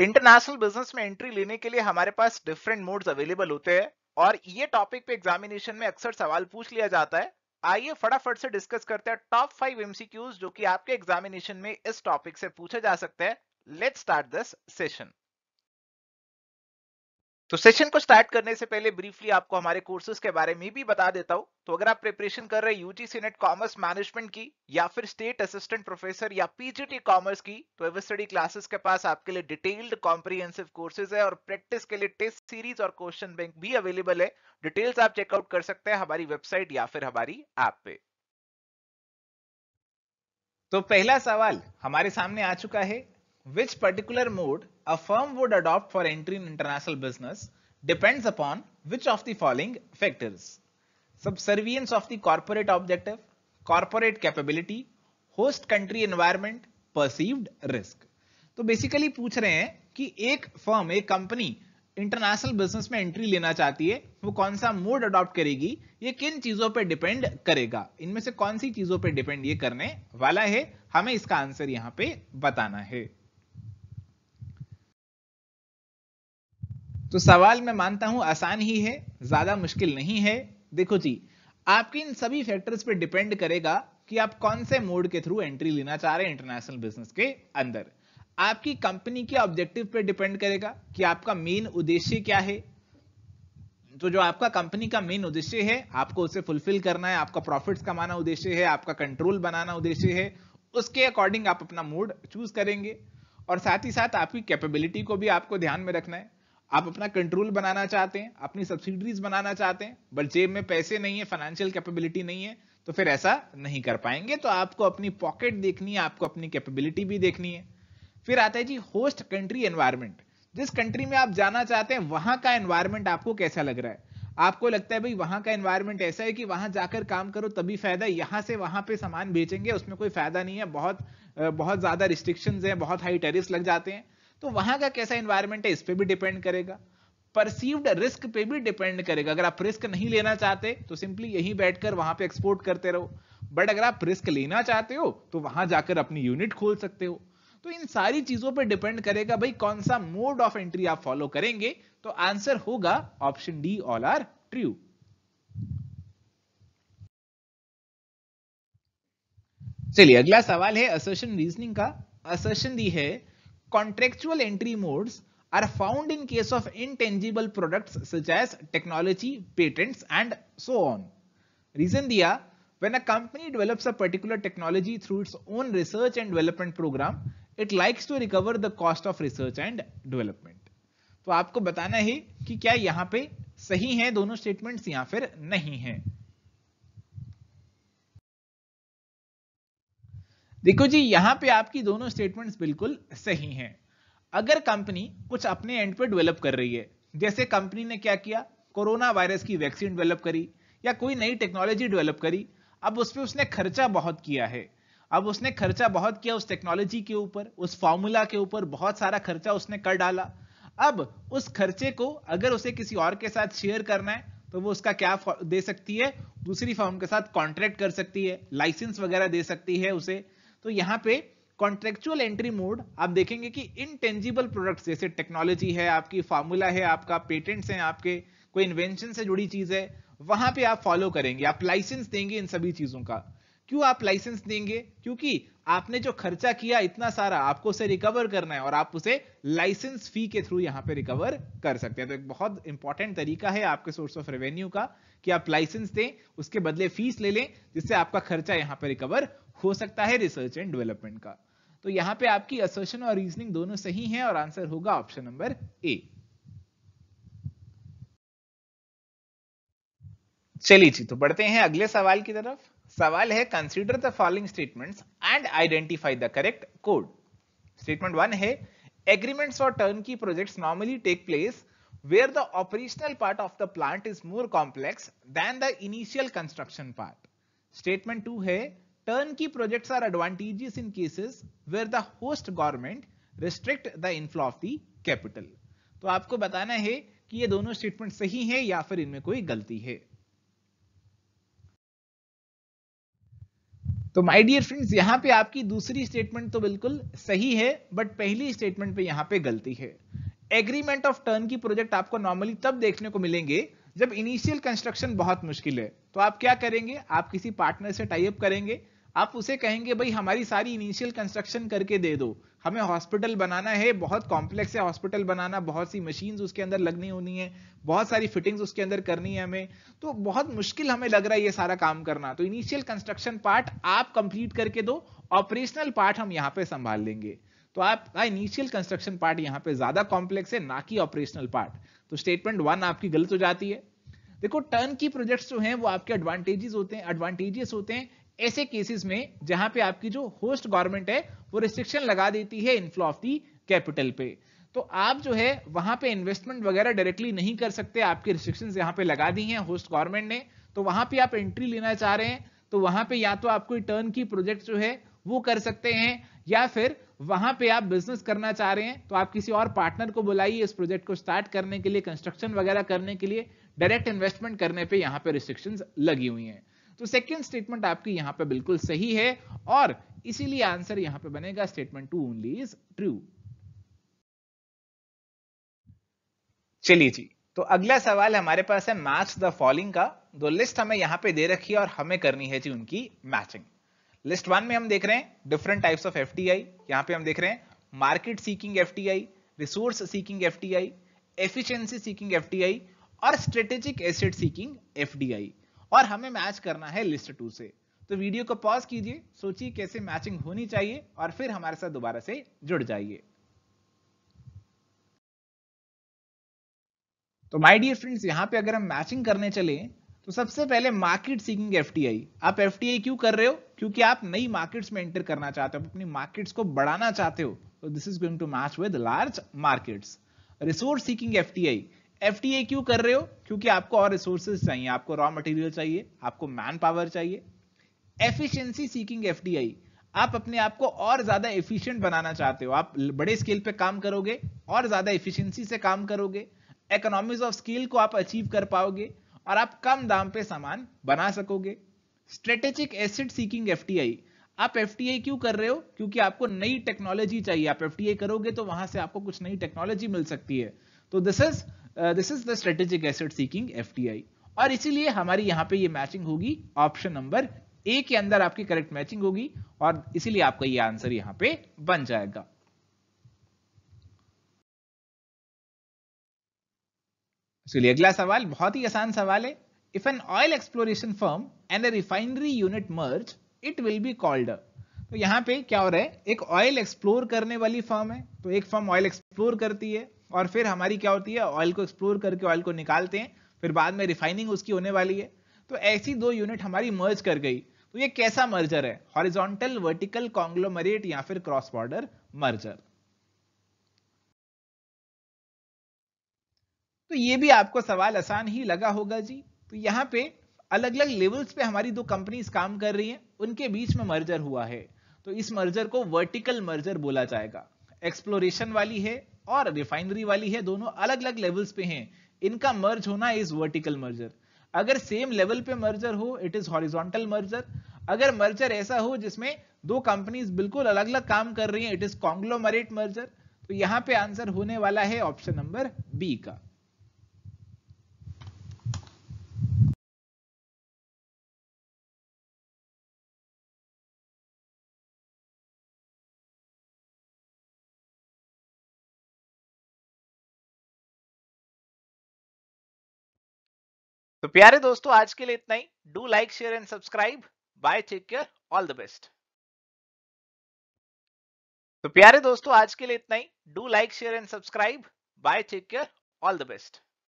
International business में entry लेने के लिए हमारे पास डिफरेंट मोड्स अवेलेबल होते हैं और ये टॉपिक पे एग्जामिनेशन में अक्सर सवाल पूछ लिया जाता है आइए फटाफट से डिस्कस करते हैं टॉप फाइव एमसीक्यूज जो कि आपके एग्जामिनेशन में इस टॉपिक से पूछे जा सकते हैं लेट स्टार्ट दिस सेशन तो सेशन को स्टार्ट करने से पहले ब्रीफली आपको हमारे कोर्सेज के बारे में भी बता देता हूँ तो अगर आप प्रिपरेशन कर रहे यूजीसी नेट कॉमर्स मैनेजमेंट की या फिर स्टेट असिस्टेंट प्रोफेसर या पीजीटी कॉमर्स की तो एवर स्टडी क्लासेस के पास आपके लिए डिटेल्ड कॉम्प्रीहेंसिव कोर्सेज है और प्रैक्टिस के लिए टेस्ट सीरीज और क्वेश्चन बैंक भी अवेलेबल है डिटेल्स आप चेकआउट कर सकते हैं हमारी वेबसाइट या फिर हमारी ऐप पे तो पहला सवाल हमारे सामने आ चुका है which particular mode a firm would adopt for entry in international business depends upon which of the following factors. Subservience of the corporate objective, corporate capability, host country environment, perceived risk. तो basically पूछ रहे हैं कि एक firm एक company international business में entry लेना चाहती है वो कौन सा मोड अडॉप्ट करेगी ये किन चीजों पर डिपेंड करेगा इनमें से कौन सी चीजों पर डिपेंड ये करने वाला है हमें इसका आंसर यहां पे बताना है तो सवाल मैं मानता हूं आसान ही है ज्यादा मुश्किल नहीं है देखो जी आपके इन सभी फैक्टर्स पर डिपेंड करेगा कि आप कौन से मोड के थ्रू एंट्री लेना चाह रहे हैं इंटरनेशनल बिजनेस के अंदर आपकी कंपनी के ऑब्जेक्टिव पर डिपेंड करेगा कि आपका मेन उद्देश्य क्या है तो जो आपका कंपनी का मेन उद्देश्य है आपको उसे फुलफिल करना है आपका प्रॉफिट्स कमाना उद्देश्य है आपका कंट्रोल बनाना उद्देश्य है उसके अकॉर्डिंग आप अपना मोड चूज करेंगे और साथ ही साथ आपकी कैपेबिलिटी को भी आपको ध्यान में रखना है आप अपना कंट्रोल बनाना चाहते हैं अपनी सब्सिडीज बनाना चाहते हैं बट जेब में पैसे नहीं है फाइनेंशियल कैपेबिलिटी नहीं है तो फिर ऐसा नहीं कर पाएंगे तो आपको अपनी पॉकेट देखनी है आपको अपनी कैपेबिलिटी भी देखनी है फिर आता है जी होस्ट कंट्री एनवायरमेंट जिस कंट्री में आप जाना चाहते हैं वहां का एनवायरमेंट आपको कैसा लग रहा है आपको लगता है भाई वहां का एनवायरमेंट ऐसा है कि वहां जाकर काम करो तभी फायदा यहां से वहां पे सामान बेचेंगे उसमें कोई फायदा नहीं है बहुत बहुत ज्यादा रिस्ट्रिक्शंस हैं बहुत हाई टेरिस लग जाते हैं तो वहां का कैसा इन्वायरमेंट है इस पर भी डिपेंड करेगा परसीव्ड रिस्क पे भी डिपेंड करेगा अगर आप रिस्क नहीं लेना चाहते तो सिंपली यहीं बैठकर वहां पे एक्सपोर्ट करते रहो बट अगर आप रिस्क लेना चाहते हो तो वहां जाकर अपनी यूनिट खोल सकते हो तो इन सारी चीजों पर डिपेंड करेगा भाई कौन सा मोड ऑफ एंट्री आप फॉलो करेंगे तो आंसर होगा option D all are true चलिए अगला सवाल है असर्शन रीजनिंग का असर्शन दी है contractual entry modes are found in case of intangible products such as technology, patents and so on. Reason diya, when a company develops a particular technology through its own research and development program, it likes to recover the cost of research and development. to aapko batana hai ki kya yahan pe sahi है dono statements ya fir nahi है देखो जी यहां पे आपकी दोनों statements बिल्कुल सही हैं अगर कंपनी कुछ अपने एंड पे डेवलप कर रही है जैसे कंपनी ने क्या किया कोरोना वायरस की वैक्सीन डेवलप करी या कोई नई टेक्नोलॉजी डेवलप करी अब उस पर उसने खर्चा बहुत किया है अब उसने खर्चा बहुत किया उस टेक्नोलॉजी के ऊपर उस फॉर्मूला के ऊपर बहुत सारा खर्चा उसने कर डाला अब उस खर्चे को अगर उसे किसी और के साथ शेयर करना है तो वो उसका क्या दे सकती है दूसरी फॉर्म के साथ कॉन्ट्रैक्ट कर सकती है लाइसेंस वगैरह दे सकती है उसे तो यहाँ पे कॉन्ट्रेक्चुअल एंट्री मोड आप देखेंगे कि इनटेंजिबल प्रोडक्ट्स जैसे टेक्नोलॉजी है आपकी फार्मूला है आपका पेटेंट्स हैं आपके कोई इन्वेंशन से जुड़ी चीज है वहां पे आप फॉलो करेंगे आप लाइसेंस देंगे इन सभी चीजों का क्यों आप लाइसेंस देंगे क्योंकि आपने जो खर्चा किया इतना सारा आपको उसे रिकवर करना है और आप उसे लाइसेंस फी के थ्रू यहां पे रिकवर कर सकते हैं तो एक बहुत इंपॉर्टेंट तरीका है आपके सोर्स ऑफ रेवेन्यू का कि आप लाइसेंस दें उसके बदले फीस ले लें जिससे आपका खर्चा यहां पे रिकवर हो सकता है रिसर्च एंड डेवलपमेंट का तो यहां पे आपकी असोशन और रीजनिंग दोनों सही है और आंसर होगा ऑप्शन नंबर ए चलिए जी तो बढ़ते हैं अगले सवाल की तरफ सवाल है consider the following statements and identify the correct code statement one है agreements for turnkey project normally take place where the operational part of the plant is more complex than the initial construction part statement two है turnkey projects are advantageous in cases where the host government restrict the inflow of the capital तो आपको बताना है कि ये दोनों statement सही है या फिर इनमें कोई गलती है तो माय डियर फ्रेंड्स यहां पे आपकी दूसरी स्टेटमेंट तो बिल्कुल सही है बट पहली स्टेटमेंट पे यहां पे गलती है agreement of turnkey project आपको नॉर्मली तब देखने को मिलेंगे जब इनिशियल कंस्ट्रक्शन बहुत मुश्किल है तो आप क्या करेंगे आप किसी पार्टनर से टाइप करेंगे आप उसे कहेंगे भाई हमारी सारी इनिशियल कंस्ट्रक्शन करके दे दो हमें हॉस्पिटल बनाना है बहुत कॉम्प्लेक्स है हॉस्पिटल बनाना बहुत सी मशीन उसके अंदर लगनी होनी है बहुत सारी फिटिंग्स उसके अंदर करनी है हमें तो बहुत मुश्किल हमें लग रहा है ये सारा काम करना तो इनिशियल कंस्ट्रक्शन पार्ट आप कंप्लीट करके दो ऑपरेशनल पार्ट हम यहाँ पे संभाल लेंगे तो आपका इनिशियल कंस्ट्रक्शन पार्ट यहाँ पे ज्यादा कॉम्प्लेक्स है ना कि ऑपरेशनल पार्ट तो स्टेटमेंट वन आपकी गलत हो जाती है देखो टर्न की प्रोजेक्ट्स जो हैं वो आपके एडवांटेजेस होते हैं एडवांटेजेस होते हैं ऐसे केसेस में जहां पे आपकी जो होस्ट गवर्नमेंट है वो रिस्ट्रिक्शन लगा देती है इनफ्लो ऑफ दी कैपिटल पे तो आप जो है वहां पे इन्वेस्टमेंट वगैरह डायरेक्टली नहीं कर सकते आपके रिस्ट्रिक्शन यहाँ पे लगा दी हैं होस्ट गवर्नमेंट ने तो वहां पे आप एंट्री लेना चाह रहे हैं तो वहां पे या तो आप कोई टर्न की प्रोजेक्ट जो है वो कर सकते हैं या फिर वहां पे आप बिजनेस करना चाह रहे हैं तो आप किसी और पार्टनर को बुलाइए इस प्रोजेक्ट को स्टार्ट करने के लिए कंस्ट्रक्शन वगैरह करने के लिए डायरेक्ट इन्वेस्टमेंट करने पे यहाँ पे रिस्ट्रिक्शंस लगी हुई हैं तो सेकेंड स्टेटमेंट आपकी यहां पे बिल्कुल सही है और इसीलिए आंसर यहां पे बनेगा statement two only is true चलिए जी तो अगला सवाल हमारे पास है मैच द फॉलोइंग का दो तो लिस्ट हमें यहां पे दे रखी है और हमें करनी है जी उनकी मैचिंग लिस्ट वन में हम देख रहे हैं different types of F T यहाँ पे हम देख रहे हैं market seeking F resource seeking F efficiency seeking F और strategic asset seeking F D I और हमें मैच करना है लिस्ट टू से तो वीडियो को पॉज कीजिए सोचिए कैसे मैचिंग होनी चाहिए और फिर हमारे साथ दोबारा से जुड़ जाइए तो माय डियर फ्रेंड्स यहां पे अगर हम मैचिंग करने चले तो सबसे पहले मार्केट सीकिंग एफ आप एफ क्यों कर रहे हो क्योंकि आप नई मार्केट्स में एंटर करना चाहते हो अपनी मार्केट्स को बढ़ाना चाहते हो तो this is going to match with large markets resource seeking F F क्यों कर रहे हो क्योंकि आपको और रिसोर्सेज चाहिए आपको रॉ मटेरियल चाहिए आपको मैन पावर चाहिए एफिशिएंसी सीकिंग एफ आप अपने आप को और ज्यादा एफिशिएंट बनाना चाहते हो आप बड़े स्केल पे काम करोगे और ज्यादा एफिशिएंसी से काम करोगे इकोनॉमीज ऑफ स्केल को आप अचीव कर पाओगे और आप कम दाम पे सामान बना सकोगे स्ट्रेटेजिक एसिड सीकिंग एफ आप एफ क्यों कर रहे हो क्योंकि आपको नई टेक्नोलॉजी चाहिए आप एफ करोगे तो वहां से आपको कुछ नई टेक्नोलॉजी मिल सकती है तो this is this is the strategic asset seeking F और इसीलिए हमारी यहाँ पे ये मैचिंग होगी ऑप्शन नंबर ए के अंदर आपकी करेक्ट मैचिंग होगी और इसीलिए आपका ये आंसर यहाँ पे बन जाएगा चलिए अगला सवाल बहुत ही आसान सवाल है if an oil exploration firm and a refinery unit merge it will be called तो यहाँ पे क्या हो रहा है एक ऑयल एक्सप्लोर करने वाली फर्म है तो एक फर्म ऑयल एक्सप्लोर करती है और फिर हमारी क्या होती है ऑयल को एक्सप्लोर करके ऑयल को निकालते हैं फिर बाद में रिफाइनिंग उसकी होने वाली है तो ऐसी दो यूनिट हमारी मर्ज कर गई तो ये कैसा मर्जर है हॉरिजॉन्टल वर्टिकल कॉन्ग्लोमरेट या फिर क्रॉस बॉर्डर मर्जर तो ये भी आपको सवाल आसान ही लगा होगा जी तो यहाँ पे अलग अलग लेवल्स पे हमारी दो कंपनीज काम कर रही हैं उनके बीच में मर्जर हुआ है तो इस मर्जर को वर्टिकल मर्जर बोला जाएगा एक्सप्लोरेशन वाली है और रिफाइनरी वाली है दोनों अलग अलग लेवल्स पे हैं इनका मर्ज होना इज वर्टिकल मर्जर अगर सेम लेवल पे मर्जर हो इट इज हॉरिजॉन्टल मर्जर अगर मर्जर ऐसा हो जिसमें दो कंपनीज बिल्कुल अलग अलग काम कर रही हैं इट इज कॉन्ग्लोमरेट मर्जर तो यहां पे आंसर होने वाला है ऑप्शन नंबर बी का तो प्यारे दोस्तों आज के लिए इतना ही do like share and subscribe bye take care all the best तो प्यारे दोस्तों आज के लिए इतना ही do like share and subscribe bye take care all the best